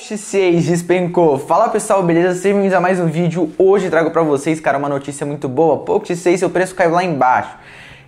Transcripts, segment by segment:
X6 despencou. Fala pessoal, beleza? Sejam bem-vindos a mais um vídeo. Hoje trago para vocês, cara, uma notícia muito boa. Poco X6, seu preço caiu lá embaixo.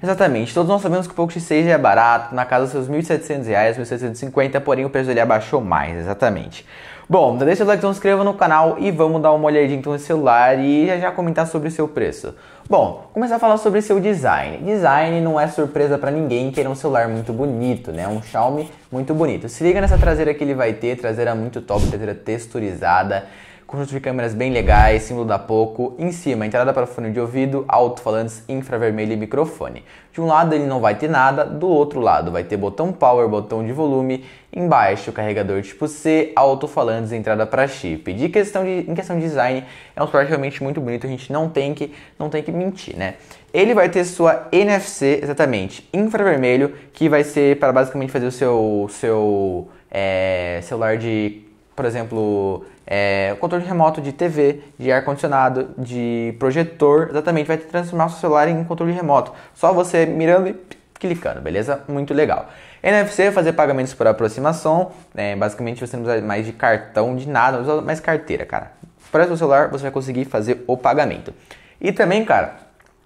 Exatamente. Todos nós sabemos que o Poco X6 é barato, tá na casa dos seus R$ 1.700, 1.750, porém o preço dele abaixou mais, exatamente. Bom, então deixa o like, se inscreva no canal e vamos dar uma olhadinha então no celular e já, já comentar sobre o seu preço. Bom, começar a falar sobre seu design. Design não é surpresa para ninguém que é um celular muito bonito, né? Um Xiaomi muito bonito. Se liga nessa traseira que ele vai ter, traseira muito top, traseira texturizada conjunto de câmeras bem legais, símbolo da Poco, em cima entrada para fone de ouvido, alto-falantes, infravermelho e microfone. De um lado ele não vai ter nada, do outro lado vai ter botão power, botão de volume, embaixo carregador tipo C, alto-falantes, entrada para chip. De questão de, em questão de design, é um celular realmente muito bonito, a gente não tem que, não tem que mentir, né? Ele vai ter sua NFC, exatamente, infravermelho, que vai ser para basicamente fazer o seu, seu é, celular de por exemplo, é, o controle remoto de TV, de ar-condicionado, de projetor, exatamente, vai transformar o seu celular em um controle remoto. Só você mirando e clicando, beleza? Muito legal. NFC, fazer pagamentos por aproximação, é, basicamente você não usa mais de cartão, de nada, não mais carteira, cara. Para o seu celular, você vai conseguir fazer o pagamento. E também, cara,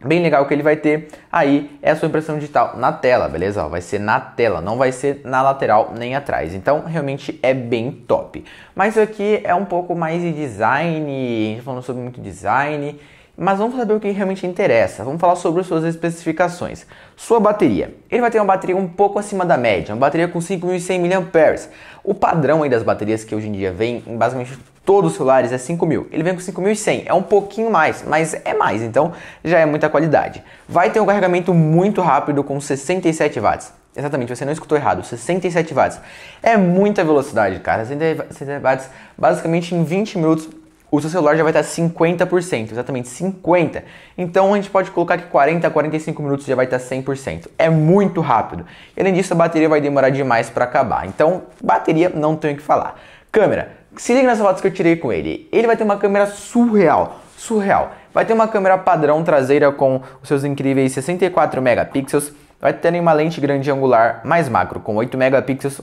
bem legal que ele vai ter aí é a sua impressão digital na tela, beleza? vai ser na tela, não vai ser na lateral nem atrás. Então, realmente é bem top. Mas aqui é um pouco mais de design, tá falando sobre muito design mas vamos saber o que realmente interessa. Vamos falar sobre suas especificações. Sua bateria. Ele vai ter uma bateria um pouco acima da média, uma bateria com 5.100 mAh. O padrão aí das baterias que hoje em dia vem em basicamente todos os celulares é 5.000. Ele vem com 5.100, é um pouquinho mais, mas é mais, então já é muita qualidade. Vai ter um carregamento muito rápido com 67 watts. Exatamente, você não escutou errado, 67 watts. É muita velocidade, cara. 67 watts basicamente em 20 minutos o seu celular já vai estar 50%, exatamente 50%. Então a gente pode colocar que 40 a 45 minutos já vai estar 100%. É muito rápido. E além disso, a bateria vai demorar demais para acabar. Então, bateria não tenho o que falar. Câmera. Se liga nas fotos que eu tirei com ele. Ele vai ter uma câmera surreal, surreal. Vai ter uma câmera padrão traseira com os seus incríveis 64 megapixels. Vai ter uma lente grande angular mais macro com 8 megapixels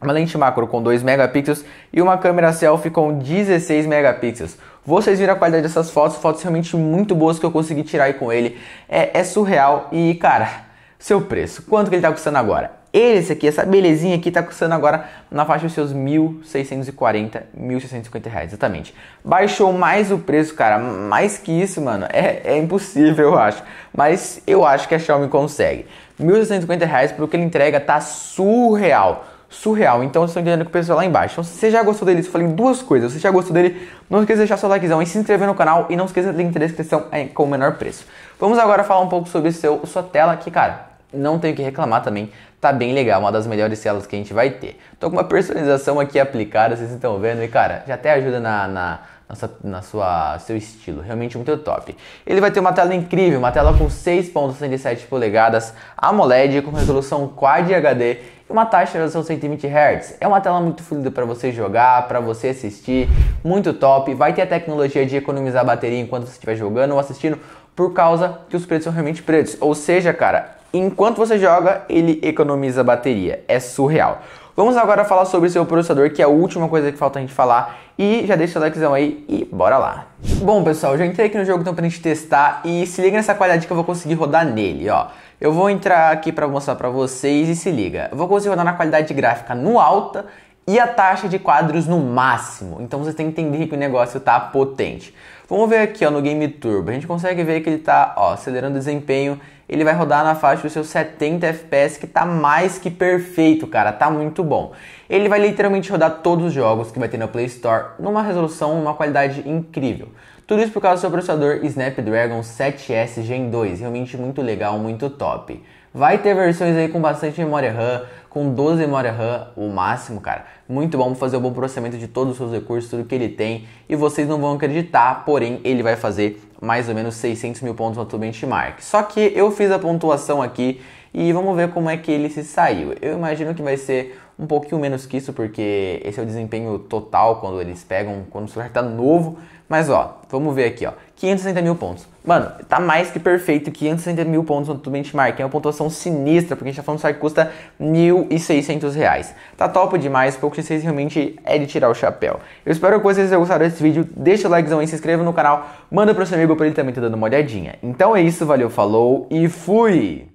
uma lente macro com 2 megapixels e uma câmera selfie com 16 megapixels. Vocês viram a qualidade dessas fotos, fotos realmente muito boas que eu consegui tirar aí com ele. É, é surreal e, cara, seu preço, quanto que ele tá custando agora? Esse aqui, essa belezinha aqui tá custando agora na faixa dos seus 1.640, 1.650 reais, exatamente. Baixou mais o preço, cara, mais que isso, mano, é, é impossível, eu acho. Mas eu acho que a Xiaomi consegue. 1.650 reais pro que ele entrega tá surreal surreal. Então vocês estão entendendo que o pessoal lá embaixo. Então, se você já gostou dele, eu falei duas coisas. Se você já gostou dele, não esqueça de deixar seu likezão e se inscrever no canal. E não esqueça de link na descrição é, com o menor preço. Vamos agora falar um pouco sobre seu, sua tela, que, cara, não tenho que reclamar também. Tá bem legal, uma das melhores telas que a gente vai ter. Tô com uma personalização aqui aplicada, vocês estão vendo. E, cara, já até ajuda na, na na sua, na sua seu estilo. Realmente muito top. Ele vai ter uma tela incrível, uma tela com 6.67 polegadas, AMOLED com resolução Quad HD e uma taxa de resolução 120 Hz. É uma tela muito fluida para você jogar, para você assistir, muito top. Vai ter a tecnologia de economizar bateria enquanto você estiver jogando ou assistindo, por causa que os preços são realmente pretos. Ou seja, cara, enquanto você joga, ele economiza bateria. É surreal. Vamos agora falar sobre seu processador, que é a última coisa que falta a gente falar. E já deixa o likezão aí e bora lá. Bom, pessoal, já entrei aqui no jogo então pra gente testar e se liga nessa qualidade que eu vou conseguir rodar nele, ó. Eu vou entrar aqui para mostrar para vocês e se liga. Eu vou conseguir rodar na qualidade gráfica no alta e a taxa de quadros no máximo. Então você tem que entender que o negócio tá potente. Vamos ver aqui, ó, no Game Turbo. A gente consegue ver que ele tá, ó, acelerando o desempenho ele vai rodar na faixa dos seus 70 FPS, que tá mais que perfeito, cara, tá muito bom. Ele vai literalmente rodar todos os jogos que vai ter na Play Store numa resolução, uma qualidade incrível. Tudo isso por causa do seu processador Snapdragon 7S Gen 2, realmente muito legal, muito top. Vai ter versões aí com bastante memória RAM, com 12 memória RAM, o máximo, cara. Muito bom fazer o um bom processamento de todos os seus recursos, tudo que ele tem, e vocês não vão acreditar, porém ele vai fazer mais ou menos 600 mil pontos no teu benchmark. Só que eu fiz a pontuação aqui e vamos ver como é que ele se saiu. Eu imagino que vai ser um pouquinho menos que isso, porque esse é o desempenho total quando eles pegam, quando o celular tá novo. Mas ó, vamos ver aqui, ó. 560 mil pontos. Mano, tá mais que perfeito. 560 mil pontos no benchmark. É uma pontuação sinistra, porque a gente tá falando que custa 1.600 reais. Tá top demais. Pouco de vocês realmente é de tirar o chapéu. Eu espero que vocês tenham gostado desse vídeo. Deixa o likezão aí, se inscreva no canal. Manda pro seu amigo pra ele também tá dando uma olhadinha. Então é isso, valeu, falou e fui!